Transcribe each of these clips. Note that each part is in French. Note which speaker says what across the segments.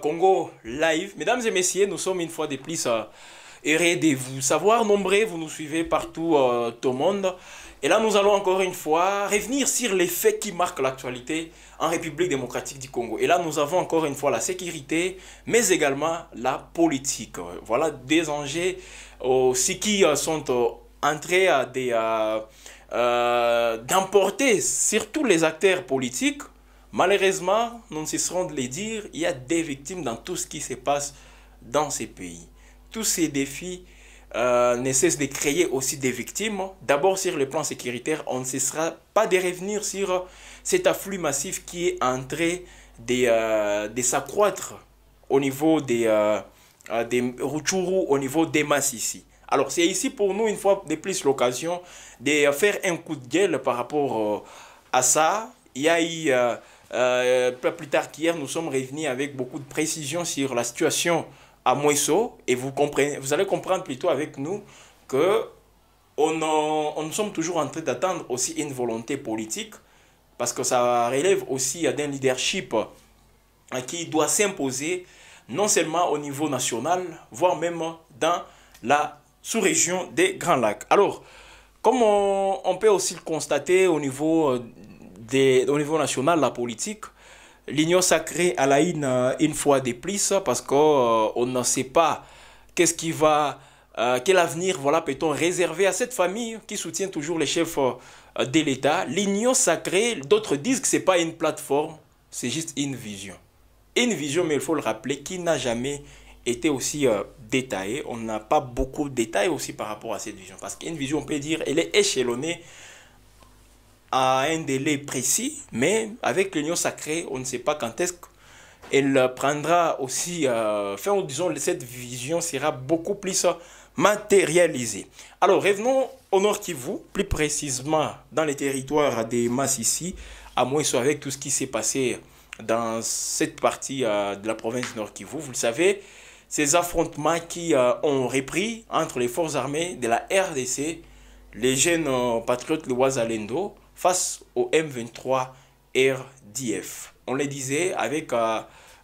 Speaker 1: Congo Live. Mesdames et messieurs, nous sommes une fois de plus euh, heureux de vous savoir nombreux, vous nous suivez partout euh, au monde. Et là, nous allons encore une fois revenir sur les faits qui marquent l'actualité en République démocratique du Congo. Et là, nous avons encore une fois la sécurité, mais également la politique. Voilà des enjeux aussi qui euh, sont entrés à des... Euh, sur surtout les acteurs politiques Malheureusement, nous ne cesserons de le dire, il y a des victimes dans tout ce qui se passe dans ces pays. Tous ces défis euh, ne cessent de créer aussi des victimes. D'abord sur le plan sécuritaire, on ne cessera pas de revenir sur cet afflux massif qui est entré train euh, de, s'accroître au niveau des, euh, euh au niveau des masses ici. Alors c'est ici pour nous une fois de plus l'occasion de faire un coup de gueule par rapport euh, à ça. Il y a eu euh, plus tard qu'hier, nous sommes revenus avec beaucoup de précision sur la situation à Moissot. et vous, comprenez, vous allez comprendre plutôt avec nous que on, on sommes toujours en train d'attendre aussi une volonté politique parce que ça relève aussi d'un leadership qui doit s'imposer non seulement au niveau national, voire même dans la sous-région des Grands Lacs. Alors, comme on, on, peut aussi le constater au niveau euh, au niveau national la politique, l'union sacrée à la une, euh, fois de plus parce qu'on euh, ne sait pas qu'est-ce qui va, euh, quel avenir voilà, peut-on réserver à cette famille qui soutient toujours les chefs de l'État. L'union sacrée, d'autres disent que ce n'est pas une plateforme, c'est juste une vision. Une vision, mais il faut le rappeler, qui n'a jamais été aussi détaillée. On n'a pas beaucoup de détails aussi par rapport à cette vision parce qu'une vision, on peut dire, elle est échelonnée à un délai précis, mais avec l'union sacrée, on ne sait pas quand est-ce qu'elle prendra aussi, euh, enfin, disons, cette vision sera beaucoup plus matérialisée. Alors, revenons au Nord Kivu, plus précisément dans les territoires des ici, à moins soit avec tout ce qui s'est passé dans cette partie euh, de la province Nord Kivu. Vous le savez, ces affrontements qui euh, ont repris entre les forces armées de la RDC, les jeunes patriotes, le Wazalendo, face au M23 RDF. On le disait avec euh,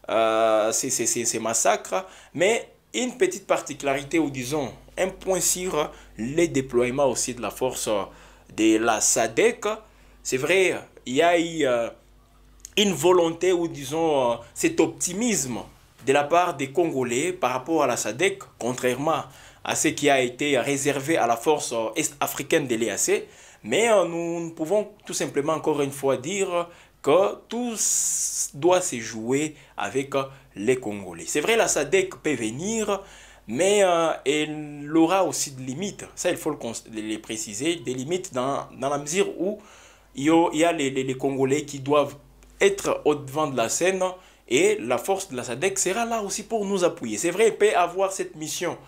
Speaker 1: euh, ces, ces, massacres, mais une petite particularité ou disons un point sur les déploiements aussi de la force de la SADEC. C'est vrai, il y a eu euh, une volonté ou disons cet optimisme de la part des Congolais par rapport à la SADEC, contrairement à ce qui a été réservé à la force est-africaine de l'EAC. Mais euh, nous, pouvons tout simplement encore une fois dire que tout doit se jouer avec euh, les Congolais. C'est vrai, la SADEC peut venir, mais euh, elle aura aussi des limites. Ça, il faut le les préciser, des limites dans, dans, la mesure où il y a les, les, les Congolais qui doivent être au devant de la scène et la force de la SADEC sera là aussi pour nous appuyer. C'est vrai, elle peut avoir cette mission,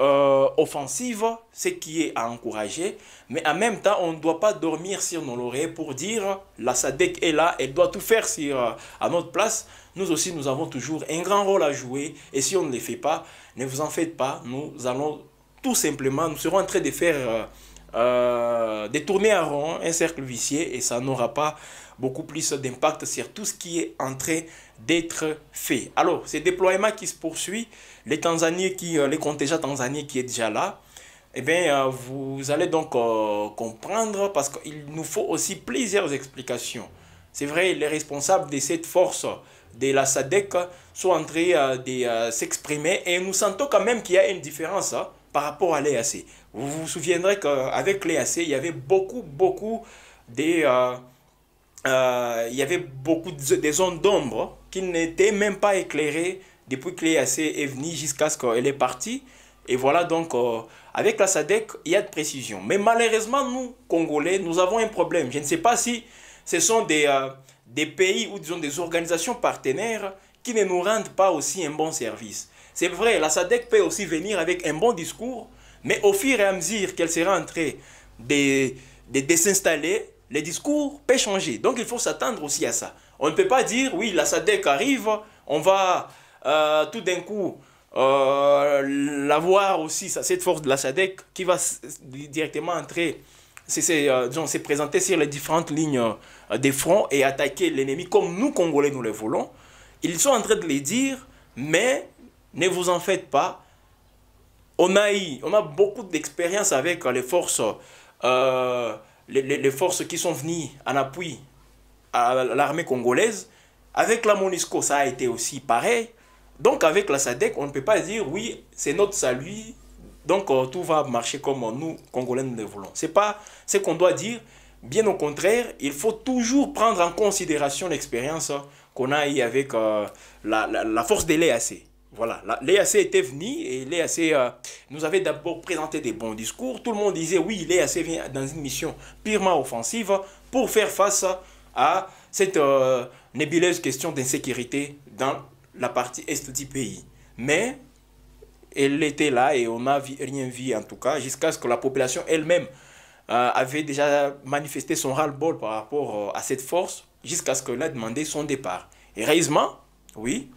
Speaker 1: euh, offensive, ce qui est à encourager, mais en même temps, on ne doit pas dormir sur nos lauriers pour dire la SADEC est là, elle doit tout faire sur, euh, à notre place. Nous aussi, nous avons toujours un grand rôle à jouer et si on ne le fait pas, ne vous en faites pas, nous allons tout simplement, nous serons en train de faire... Euh, euh, détourner un rond, un cercle vicieux, et ça n'aura pas beaucoup plus d'impact sur tout ce qui est en train d'être fait. Alors, ce déploiement qui se poursuit, les Tanzaniens qui, euh, les contingents tanzaniens qui est déjà là, eh bien, euh, vous allez donc comprendre parce qu'il nous faut aussi plusieurs explications. C'est vrai, les responsables de cette force de la SADEC sont en train de s'exprimer et nous sentons quand même qu'il y a une différence. Hein par rapport à l'EAC. Vous vous souviendrez qu'avec l'EAC, il y avait beaucoup, beaucoup des... Euh, euh, il y avait beaucoup des zones d'ombre qui n'étaient même pas éclairées depuis que l'EAC est venue jusqu'à ce qu'elle est partie. Et voilà donc, euh, avec la SADEC, il y a de précision. Mais malheureusement, nous, Congolais, nous avons un problème. Je ne sais pas si ce sont des, des pays ou disons des organisations partenaires qui ne nous rendent pas aussi un bon service. C'est vrai, la SADEC peut aussi venir avec un bon discours, mais au fur et à mesure qu'elle sera en train de, de, le discours peut changer. Donc il faut s'attendre aussi à ça. On ne peut pas dire, oui, la SADEC arrive, on va euh, tout d'un coup euh, l'avoir aussi, ça, cette force de la SADEC qui va directement entrer, c'est, euh, se présenter sur les différentes lignes des fronts et attaquer l'ennemi comme nous, Congolais, nous le voulons. Ils sont en train de le dire, mais ne vous en faites pas. On a, eu, on a beaucoup d'expérience avec euh, les forces, euh, les, forces qui sont venues en appui à l'armée congolaise. Avec la MONUSCO, ça a été aussi pareil. Donc avec la SADEC, on ne peut pas dire oui, c'est notre salut, donc euh, tout va marcher comme nous, Congolais, nous le voulons. Ce n'est pas ce qu'on doit dire. Bien au contraire, il faut toujours prendre en considération l'expérience hein, qu'on a eu avec la, force de l'EAC. Voilà, l'EAC était venu et l'EAC euh, nous avait d'abord présenté des bons discours. Tout le monde disait oui, l'EAC vient dans une mission purement offensive pour faire face à cette euh, nébuleuse question d'insécurité dans la partie est du pays. Mais elle était là et on n'a rien vu en tout cas, jusqu'à ce que la population elle-même euh, avait déjà manifesté son ras-le-bol par rapport à cette force, jusqu'à ce qu'elle ait demandé son départ. Et réellement, oui,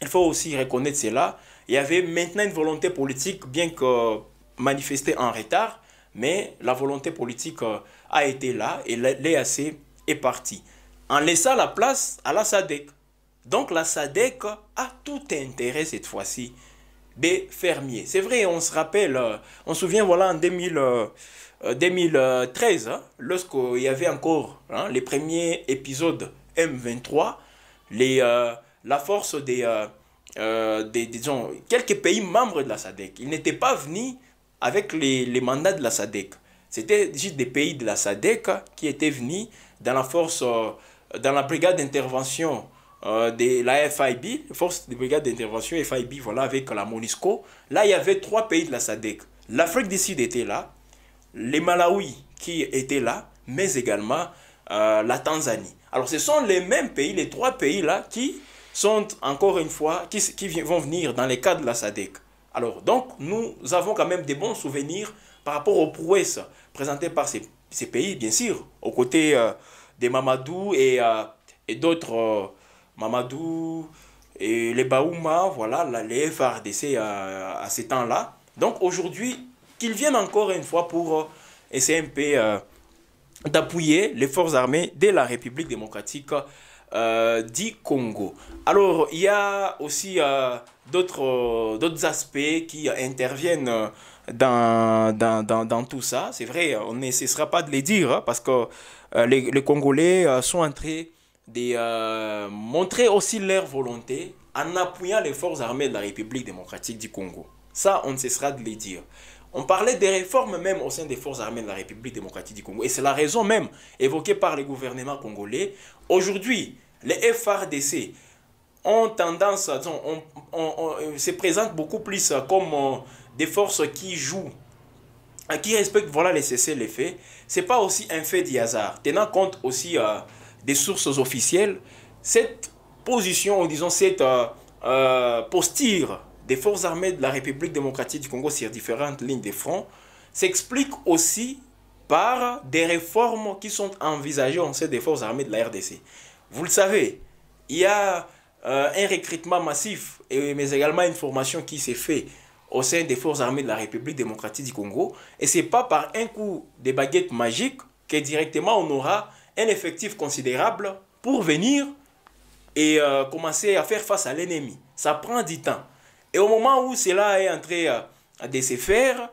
Speaker 1: il faut aussi reconnaître cela. Il y avait maintenant une volonté politique, bien que euh, manifestée en retard, mais la volonté politique euh, a été là et l'EAC est parti. En laissant la place à la SADEC. Donc la SADEC a tout intérêt cette fois-ci des fermiers. C'est vrai, on se rappelle, euh, on se souvient, voilà, en 2013, hein, lorsqu'il y avait encore hein, les premiers épisodes M23, les, la force euh, euh, des, disons, quelques pays membres de la SADC. Ils n'étaient pas venus avec les, les, mandats de la SADC. C'était juste des pays de la SADC qui étaient venus dans la force, euh, dans la brigade d'intervention de la FIB, force de brigade d'intervention FIB, voilà, avec la MONISCO. Là, il y avait trois pays de la SADC. L'Afrique du Sud était là, les Malawi qui étaient là, mais également la Tanzanie. Alors ce sont les mêmes pays, les trois pays là, qui sont encore une fois, qui, qui vont venir dans les cas de la SADEC. Alors, donc, nous avons quand même des bons souvenirs par rapport aux prouesses présentées par ces, ces pays, bien sûr, aux côtés euh, des Mamadou et, euh, et d'autres euh, Mamadou et les Baouma, voilà, les FRDC à ces temps-là. Donc, aujourd'hui, qu'ils viennent encore une fois pour essayer un peu d'appuyer les forces armées de la République démocratique euh, dit Congo. Alors, il y a aussi euh, euh, d'autres aspects qui interviennent dans, dans, dans, dans tout ça. C'est vrai, on ne cessera pas de les dire hein, parce que les, les, Congolais sont en train de montrer aussi leur volonté en appuyant les forces armées de la République démocratique du Congo. Ça, on ne cessera de les dire. On parlait des réformes même au sein des forces armées de la République démocratique du Congo. Et c'est la raison même évoquée par les gouvernements congolais. Aujourd'hui, les FRDC ont tendance, à euh, se présentent beaucoup plus comme euh, des forces qui jouent, euh, qui respectent voilà, les cessez les faits. Ce n'est pas aussi un fait du hasard. Tenant compte aussi des sources officielles, cette position, disons, cette posture des forces armées de la République démocratique du Congo sur différentes lignes de front s'explique aussi par des réformes qui sont envisagées au sein des forces armées de la RDC. Vous le savez, il y a euh, un recrutement massif, et, mais également une formation qui s'est faite au sein des forces armées de la République démocratique du Congo. Et ce n'est pas par un coup de baguette magique que directement on aura un effectif considérable pour venir et euh, commencer à faire face à l'ennemi. Ça prend du temps. Et au moment où cela est en train euh, de se faire,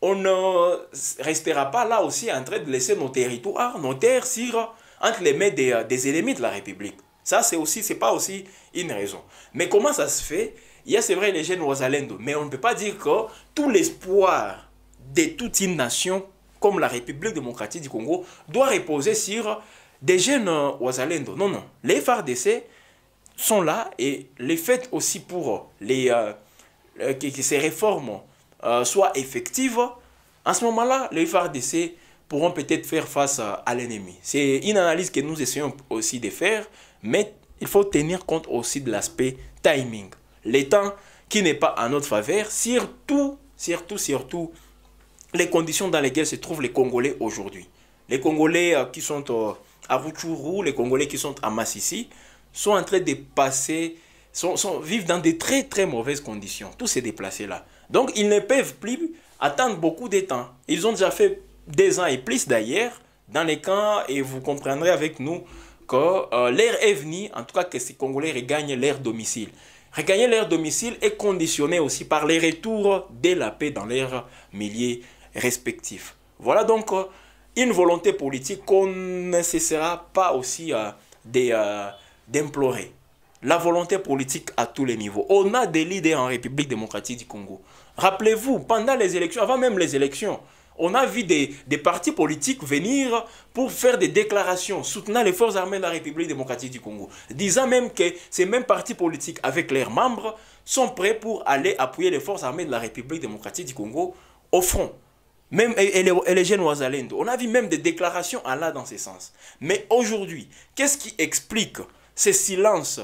Speaker 1: on ne restera pas là aussi en train de laisser nos territoires, nos terres, sur, entre les mains des, euh, des ennemis de la République. Ça, c'est aussi, c'est pas aussi une raison. Mais comment ça se fait Il y a, c'est vrai, les jeunes Ouazalendo, mais on ne peut pas dire que tout l'espoir de toute une nation comme la République démocratique du Congo doit reposer sur des jeunes euh, Ouazalendo. Non, non. Les FARDC sont là et les faites aussi pour euh, les, euh, euh, que, ces réformes soient effectives, à ce moment-là, les FARDC pourront peut-être faire face à, l'ennemi. C'est une analyse que nous essayons aussi de faire, mais il faut tenir compte aussi de l'aspect timing. Le temps qui n'est pas en notre faveur, surtout, surtout, surtout, les conditions dans lesquelles se trouvent les Congolais aujourd'hui. Les Congolais qui sont à Rutshuru, les Congolais qui sont à Massissi, sont en train de passer, sont, vivent dans des très très mauvaises conditions, tous ces déplacés-là. Donc ils ne peuvent plus attendre beaucoup de temps. Ils ont déjà fait des ans et plus d'ailleurs dans les camps et vous comprendrez avec nous que euh, l'air est venu, en tout cas que ces Congolais regagnent leur domicile. Regagner leur domicile est conditionné aussi par les retours de la paix dans leurs milieux respectifs. Voilà donc euh, une volonté politique qu'on ne cessera pas aussi euh, des d'implorer la volonté politique à tous les niveaux. On a des leaders en République démocratique du Congo. Rappelez-vous, pendant les élections, avant même les élections, on a vu des, des, partis politiques venir pour faire des déclarations soutenant les forces armées de la République démocratique du Congo, disant même que ces mêmes partis politiques, avec leurs membres, sont prêts pour aller appuyer les forces armées de la République démocratique du Congo au front. Même, les, jeunes Ouazalendo. On a vu même des déclarations à là dans ce sens. Mais aujourd'hui, qu'est-ce qui explique ce silence,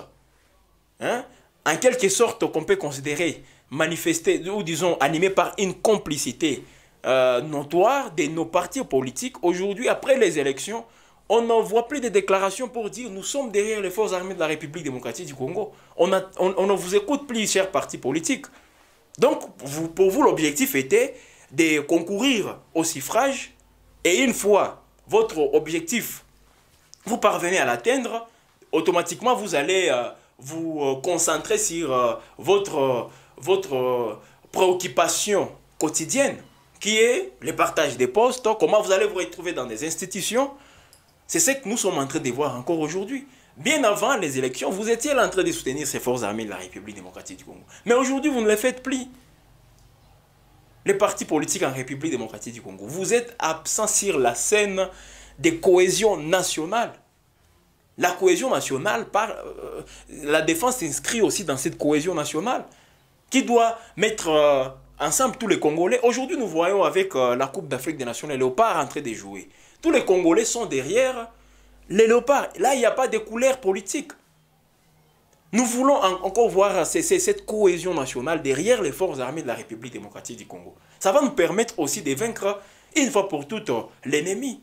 Speaker 1: hein? en quelque sorte qu'on peut considérer manifesté ou disons animé par une complicité euh, notoire de nos partis politiques, aujourd'hui, après les élections, on n'en voit plus de déclarations pour dire nous sommes derrière les forces armées de la République démocratique du Congo. On, ne vous écoute plus, chers partis politiques. Donc, vous, pour vous, l'objectif était de concourir au suffrage et une fois votre objectif, vous parvenez à l'atteindre, automatiquement, vous allez euh, vous euh, concentrer sur euh, votre, votre préoccupation quotidienne, qui est le partage des postes, comment vous allez vous retrouver dans des institutions. C'est ce que nous sommes en train de voir encore aujourd'hui. Bien avant les élections, vous étiez en train de soutenir ces forces armées de la République démocratique du Congo. Mais aujourd'hui, vous ne les faites plus. Les partis politiques en République démocratique du Congo, vous êtes absents sur la scène des cohésions nationales. La cohésion nationale, par, euh, la défense s'inscrit aussi dans cette cohésion nationale qui doit mettre euh, ensemble tous les Congolais. Aujourd'hui, nous voyons avec euh, la Coupe d'Afrique des Nations les léopards en train de jouer. Tous les Congolais sont derrière les léopards. Là, il n'y a pas de couleur politique. Nous voulons encore voir cette cohésion nationale derrière les forces armées de la République démocratique du Congo. Ça va nous permettre aussi de vaincre une fois pour toutes l'ennemi.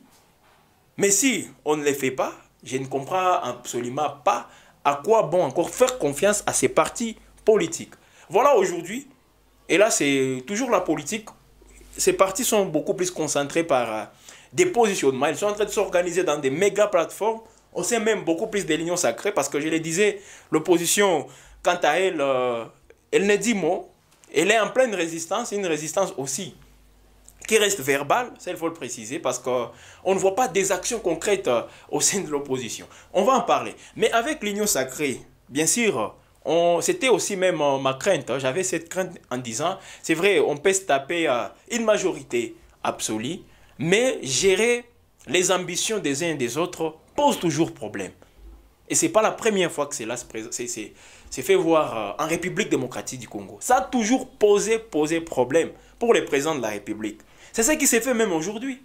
Speaker 1: Mais si on ne le fait pas, je ne comprends absolument pas à quoi bon encore faire confiance à ces partis politiques. Voilà aujourd'hui, et là c'est toujours la politique, ces partis sont beaucoup plus concentrés par euh, des positionnements. Ils sont en train de s'organiser dans des méga plateformes. On sait même beaucoup plus des lignes sacrées parce que je le disais, l'opposition, quant à elle, euh, elle ne dit mot. Elle est en pleine résistance, une résistance aussi qui reste verbale, ça il faut le préciser, parce qu'on ne voit pas des actions concrètes euh, au sein de l'opposition. On va en parler. Mais avec l'union sacrée, bien sûr, c'était aussi même euh, ma crainte. Hein. J'avais cette crainte en disant, c'est vrai, on peut se taper euh, une majorité absolue, mais gérer les ambitions des uns et des autres pose toujours problème. Et ce n'est pas la première fois que cela s'est fait voir en République démocratique du Congo. Ça a toujours posé, posé problème pour les présidents de la République. C'est ce qui s'est fait même aujourd'hui.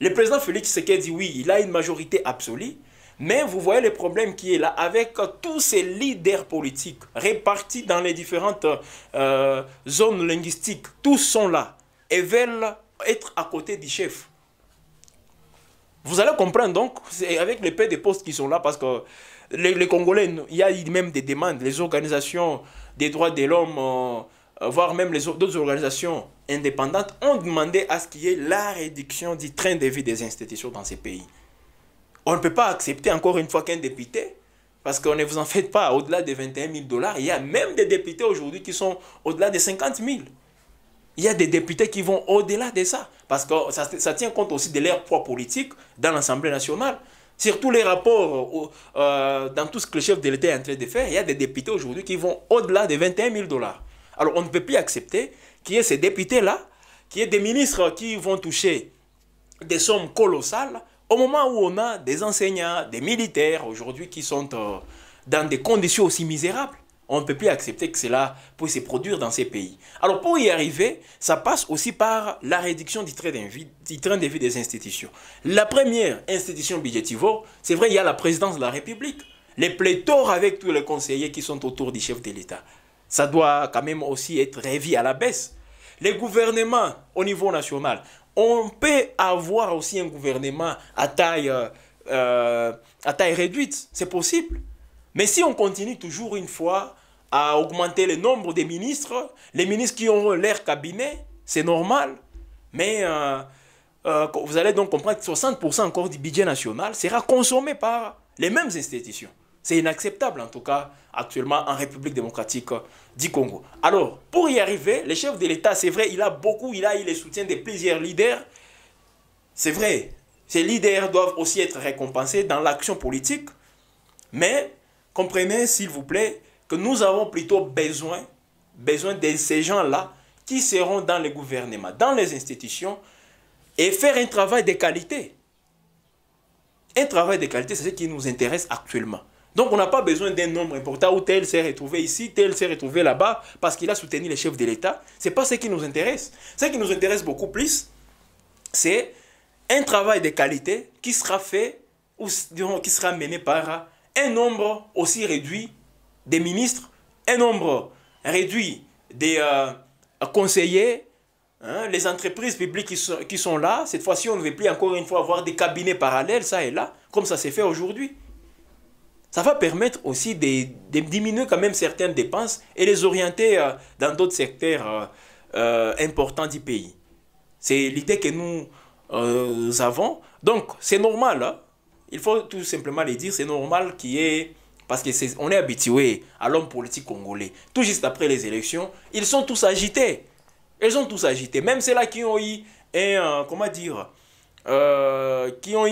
Speaker 1: Le président Félix Tshisekedi dit oui, il a une majorité absolue, mais vous voyez le problème qui est là avec euh, tous ces leaders politiques répartis dans les différentes euh, zones linguistiques. Tous sont là et veulent être à côté du chef. Vous allez comprendre donc, avec les paix des postes qui sont là, parce que les, Congolais, il y a même des demandes, les organisations des droits de l'homme, euh, euh, voire même les d'autres organisations indépendantes, ont demandé à ce qu'il y ait la réduction du train de vie des institutions dans ces pays. On ne peut pas accepter encore une fois qu'un député, parce qu'on ne vous en fait pas, au-delà de 21 000 dollars, il y a même des députés aujourd'hui qui sont au-delà de 50 000. Il y a des députés qui vont au-delà de ça, parce que ça, tient compte aussi de leur poids politique dans l'Assemblée nationale. Sur tous les rapports, euh, euh, dans tout ce que le chef de l'État est en train de faire, il y a des députés aujourd'hui qui vont au-delà de 21 000 dollars. Alors on ne peut plus accepter qu'il y ait ces députés-là, qu'il y ait des ministres qui vont toucher des sommes colossales au moment où on a des enseignants, des militaires aujourd'hui qui sont euh, dans des conditions aussi misérables. On ne peut plus accepter que cela puisse se produire dans ces pays. Alors pour y arriver, ça passe aussi par la réduction du train de vie, des institutions. La première institution budgétivore, c'est vrai, il y a la présidence de la République. Les pléthores avec tous les conseillers qui sont autour du chef de l'État ça doit quand même aussi être révisé à la baisse. Les gouvernements au niveau national, on peut avoir aussi un gouvernement à taille, euh, euh, à taille réduite, c'est possible. Mais si on continue toujours une fois à augmenter le nombre des ministres, les ministres qui ont leur cabinet, c'est normal. Mais euh, vous allez donc comprendre que 60% encore du budget national sera consommé par les mêmes institutions. C'est inacceptable, en tout cas, actuellement en République démocratique du Congo. Alors, pour y arriver, le chef de l'État, c'est vrai, il a beaucoup, il a eu le soutien de plusieurs leaders. C'est vrai, ces leaders doivent aussi être récompensés dans l'action politique. Mais comprenez, s'il vous plaît, que nous avons plutôt besoin, besoin de ces gens-là qui seront dans les gouvernements, dans les institutions, et faire un travail de qualité. Un travail de qualité, c'est ce qui nous intéresse actuellement. Donc on n'a pas besoin d'un nombre important où tel s'est retrouvé ici, tel s'est retrouvé là-bas, parce qu'il a soutenu les chefs de l'État. Ce n'est pas ce qui nous intéresse. Ce qui nous intéresse beaucoup plus, c'est un travail de qualité qui sera fait ou qui sera mené par un nombre aussi réduit des ministres, un nombre réduit des euh, conseillers, hein, les entreprises publiques qui sont là. Cette fois-ci, on ne veut plus encore une fois avoir des cabinets parallèles, ça et là, comme ça s'est fait aujourd'hui ça va permettre aussi de, diminuer quand même certaines dépenses et les orienter euh, dans d'autres secteurs euh, euh, importants du pays. C'est l'idée que nous, avons. Donc, c'est normal. Hein. Il faut tout simplement le dire, c'est normal qu'il y ait parce qu'on est, est habitué à l'homme politique congolais. Tout juste après les élections, ils sont tous agités. Ils sont tous agités. Même ceux-là qui ont eu un, comment dire, euh, qui, ont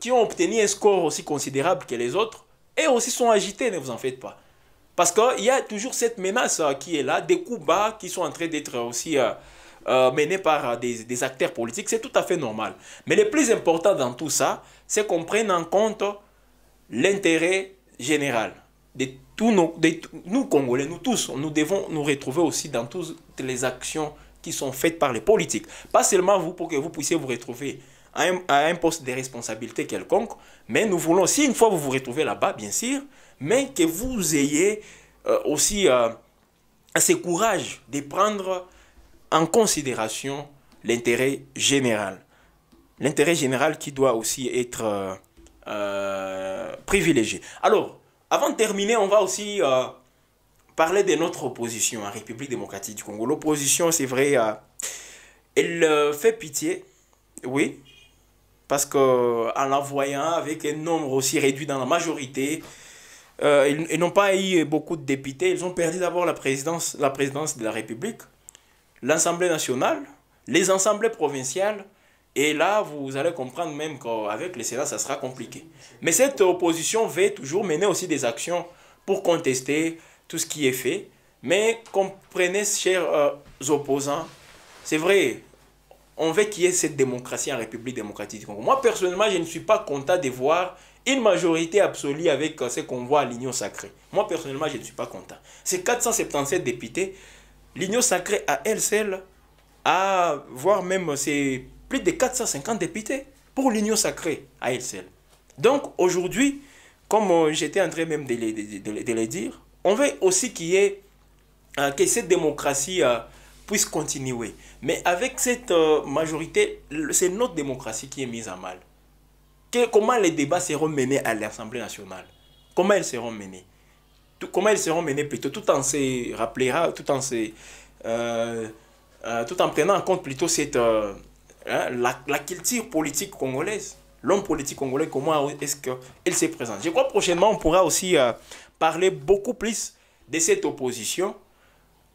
Speaker 1: qui ont obtenu un score aussi considérable que les autres, et aussi sont agités, ne vous en faites pas. Parce qu'il y a toujours cette menace euh, qui est là, des coups bas qui sont en train d'être aussi euh, menés par des, acteurs politiques, c'est tout à fait normal. Mais le plus important dans tout ça, c'est qu'on prenne en compte l'intérêt général de tous nos, nous Congolais, nous tous. Nous devons nous retrouver aussi dans toutes les actions qui sont faites par les politiques. Pas seulement vous pour que vous puissiez vous retrouver à un, poste de responsabilité quelconque, mais nous voulons aussi, une fois vous vous retrouvez là-bas, bien sûr, mais que vous ayez euh, aussi euh, assez courage de prendre en considération l'intérêt général. L'intérêt général qui doit aussi être euh, privilégié. Alors, avant de terminer, on va aussi parler de notre opposition en République démocratique du Congo. L'opposition, c'est vrai, euh, elle euh, fait pitié, oui, parce qu'en la voyant avec un nombre aussi réduit dans la majorité, euh, ils, n'ont pas eu beaucoup de députés. Ils ont perdu d'abord la présidence, la présidence de la République, l'Assemblée nationale, les assemblées provinciales. Et là, vous allez comprendre même qu'avec les Sénat, ça sera compliqué. Mais cette opposition veut toujours mener aussi des actions pour contester tout ce qui est fait. Mais comprenez, chers euh, opposants, c'est vrai, on veut qu'il y ait cette démocratie en République démocratique du Congo. Moi, personnellement, je ne suis pas content de voir une majorité absolue avec euh, ce qu'on voit à l'Union sacrée. Moi, personnellement, je ne suis pas content. Ces 477 députés, l'Union sacrée à elle seule, à voire même c'est plus de 450 députés pour l'Union sacrée à elle seule. Donc, aujourd'hui, comme euh, j'étais en train même de de le dire, on veut aussi qu'il y euh, que cette démocratie euh, puisse continuer. Mais avec cette euh, majorité, c'est notre démocratie qui est mise à mal. Que, comment les débats seront menés à l'Assemblée nationale Comment ils seront menés Comment ils seront menés plutôt Tout en se rappelant, tout en se... tout en prenant en compte plutôt cette, hein, la culture politique congolaise l'homme politique congolais, comment est-ce qu'il s'est présente. Je crois prochainement, on pourra aussi euh, parler beaucoup plus de cette opposition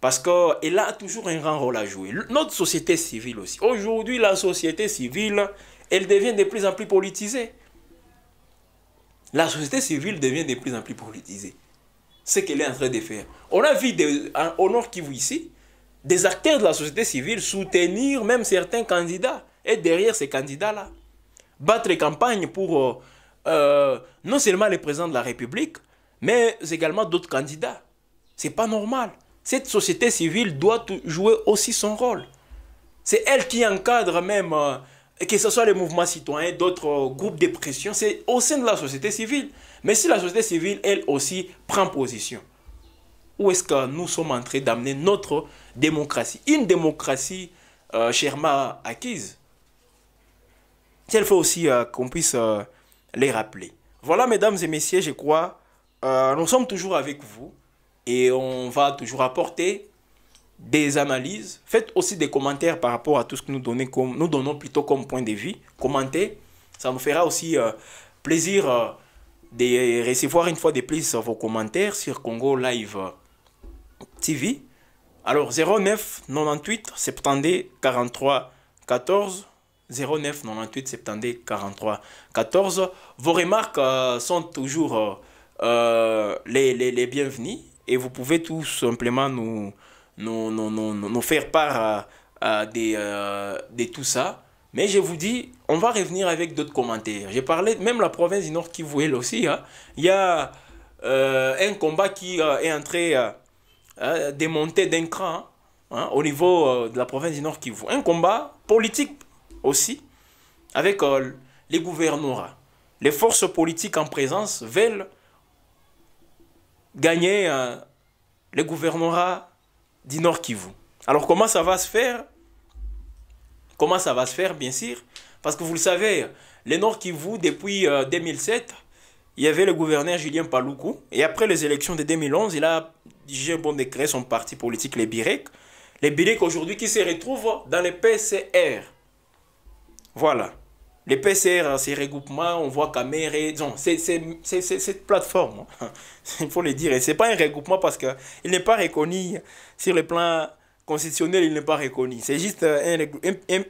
Speaker 1: parce qu'elle a toujours un grand rôle à jouer. Notre société civile aussi. Aujourd'hui, la société civile, elle devient de plus en plus politisée. La société civile devient de plus en plus politisée. Ce qu'elle est en train de faire. On a vu au Nord Kivu ici, des acteurs de la société civile soutenir même certains candidats et derrière ces candidats-là battre campagne pour euh, euh, non seulement le président de la République, mais également d'autres candidats. C'est pas normal. Cette société civile doit jouer aussi son rôle. C'est elle qui encadre même, euh, que ce soit les mouvements citoyens, d'autres groupes de pression, c'est au sein de la société civile. Mais si la société civile, elle aussi, prend position, où est-ce que nous sommes en train d'amener notre démocratie Une démocratie chèrement acquise il faut aussi euh, qu'on puisse euh, les rappeler. Voilà, mesdames et messieurs, je crois, euh, nous sommes toujours avec vous et on va toujours apporter des analyses. Faites aussi des commentaires par rapport à tout ce que nous, comme, nous donnons plutôt comme point de vue. Commentez, ça nous fera aussi plaisir de recevoir une fois de plus vos commentaires sur Congo Live TV. Alors 09 98 72 43 14 09 98 70 43 14. Vos remarques euh, sont toujours euh, euh, les, les, les, bienvenues et vous pouvez tout simplement nous, nous, faire part de, de tout ça. Mais je vous dis, on va revenir avec d'autres commentaires. J'ai parlé, même la province du Nord qui vous elle aussi, hein. il y a un combat qui est entré euh, d'un cran hein, au niveau de la province du Nord qui vous Un combat politique aussi avec euh, les gouvernorats. Les forces politiques en présence veulent gagner euh, les gouvernorats du Nord Kivu. Alors comment ça va se faire Comment ça va se faire, bien sûr Parce que vous le savez, le Nord Kivu, depuis 2007, euh, il y avait le gouverneur Julien Paloukou. Et après les élections de 2011, il a j'ai bon décret son parti politique, les Birik, Les Birik aujourd'hui qui se retrouvent dans les PCR. Voilà. Les PCR, hein, ces regroupements, on voit Caméré, c'est cette plateforme, hein. il faut le dire. Et ce n'est pas un regroupement parce qu'il n'est pas reconnu sur le plan constitutionnel, il n'est pas reconnu. C'est juste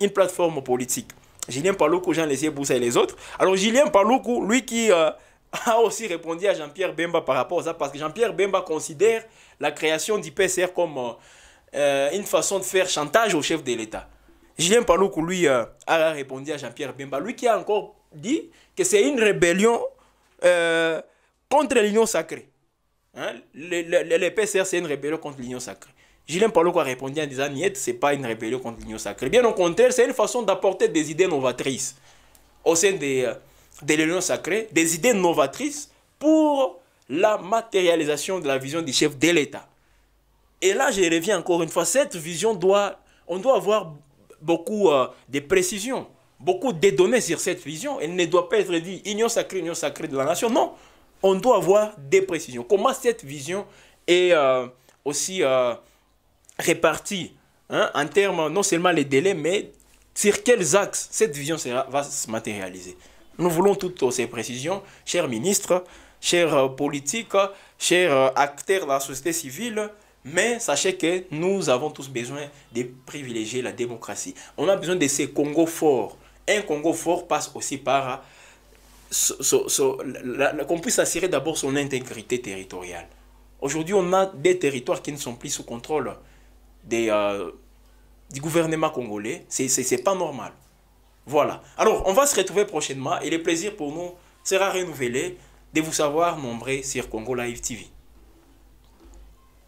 Speaker 1: une plateforme politique. Julien Paloukou, Jean laissé Boussa et les autres. Alors Julien Paloukou, lui qui euh, a aussi répondu à Jean-Pierre Bemba par rapport à ça, parce que Jean-Pierre Bemba considère la création du PCR comme euh, une façon de faire chantage au chef de l'État. Julien Paloukou, lui, euh, a répondu à Jean-Pierre Bemba, lui qui a encore dit que c'est une rébellion euh, contre l'Union sacrée. Hein? Le, PCR, c'est une rébellion contre l'Union sacrée. Julien Paloukou a répondu en disant Niette, ce n'est pas une rébellion contre l'Union sacrée. Bien au contraire, c'est une façon d'apporter des idées novatrices au sein euh, de l'Union sacrée, des idées novatrices pour la matérialisation de la vision du chef de l'État. Et là, je reviens encore une fois, cette vision doit, on doit avoir beaucoup euh, de précisions, beaucoup de données sur cette vision. Elle ne doit pas être dit union sacrée, union sacrée de la nation. Non, on doit avoir des précisions. Comment cette vision est euh, aussi euh, répartie hein, en termes non seulement les délais, mais sur quels axes cette vision va se matérialiser. Nous voulons toutes ces précisions, chers ministres, chers politiques, chers acteurs de la société civile. Mais sachez que nous avons tous besoin de privilégier la démocratie. On a besoin de ces Congo forts. Un Congo fort passe aussi par euh, qu'on puisse assurer d'abord son intégrité territoriale. Aujourd'hui, on a des territoires qui ne sont plus sous contrôle des, euh, du gouvernement congolais. Ce n'est pas normal. Voilà. Alors, on va se retrouver prochainement et le plaisir pour nous sera renouvelé de vous savoir nombreux sur Congo Live TV.